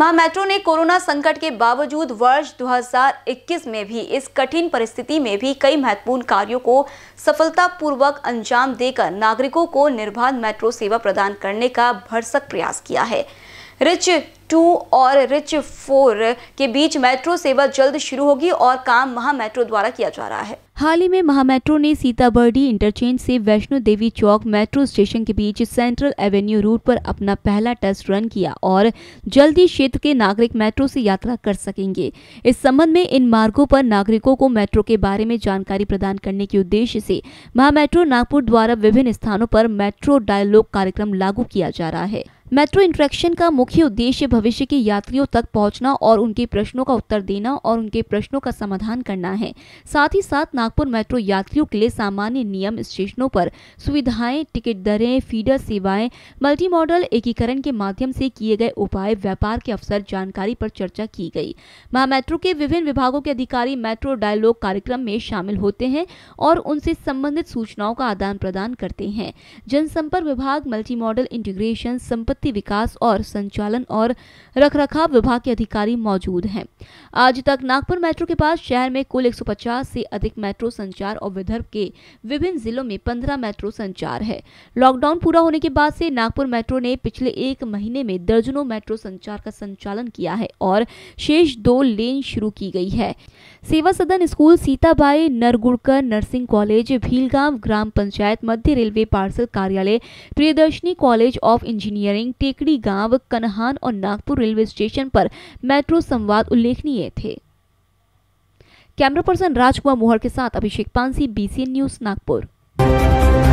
महा मेट्रो ने कोरोना संकट के बावजूद वर्ष 2021 में भी इस कठिन परिस्थिति में भी कई महत्वपूर्ण कार्यों को सफलतापूर्वक अंजाम देकर नागरिकों को निर्बाध मेट्रो सेवा प्रदान करने का भरसक प्रयास किया है रिच टू और रिच फोर के बीच मेट्रो सेवा जल्द शुरू होगी और काम महा मेट्रो द्वारा किया जा रहा है हाल ही में महा मेट्रो ने सीताबर्डी इंटरचेंज से वैष्णो देवी चौक मेट्रो स्टेशन के बीच सेंट्रल एवेन्यू रूट पर अपना पहला टेस्ट रन किया और जल्द ही क्षेत्र के नागरिक मेट्रो से यात्रा कर सकेंगे इस संबंध में इन मार्गों पर नागरिकों को मेट्रो के बारे में जानकारी प्रदान करने के उद्देश्य से महा मेट्रो नागपुर द्वारा विभिन्न स्थानों पर मेट्रो डायलॉग कार्यक्रम लागू किया जा रहा है मेट्रो इंट्रैक्शन का मुख्य उद्देश्य भविष्य के यात्रियों तक पहुंचना और उनके प्रश्नों का उत्तर देना और उनके प्रश्नों का समाधान करना है साथ ही साथ नागपुर मेट्रो यात्रियों के लिए सामान्य नियम स्टेशनों पर सुविधाएं टिकट दरें फीडर सेवाएं मल्टी मॉडल एकीकरण के माध्यम से किए गए उपाय व्यापार के अवसर जानकारी पर चर्चा की गई महा मेट्रो के विभिन्न विभागों के अधिकारी मेट्रो डायलॉग कार्यक्रम में शामिल होते हैं और उनसे संबंधित सूचनाओं का आदान प्रदान करते हैं जनसंपर्क विभाग मल्टी मॉडल इंटीग्रेशन संपत्ति शक्ति विकास और संचालन और रखरखाव विभाग के अधिकारी मौजूद हैं आज तक नागपुर मेट्रो के पास शहर में कुल 150 से अधिक मेट्रो संचार और विदर्भ के विभिन्न जिलों में 15 मेट्रो संचार है लॉकडाउन पूरा होने के बाद से नागपुर मेट्रो ने पिछले एक महीने में दर्जनों मेट्रो संचार का संचालन किया है और शेष दो लेन शुरू की गई है Seva Sadan school Sitabai Nargudkar nursing college Bhilgaon Gram Panchayat मध्य रेलवे पार्सल कार्यालय Priyadarshini college of engineering station Tekdi गांव कन्हान और नागपुर रेलवे स्टेशन पर मेट्रो संवाद उल्लेखनीय थे कैमरा पर्सन राजकुमार मोहर के साथ अभिषेक पांसी बीसीएन न्यूज नागपुर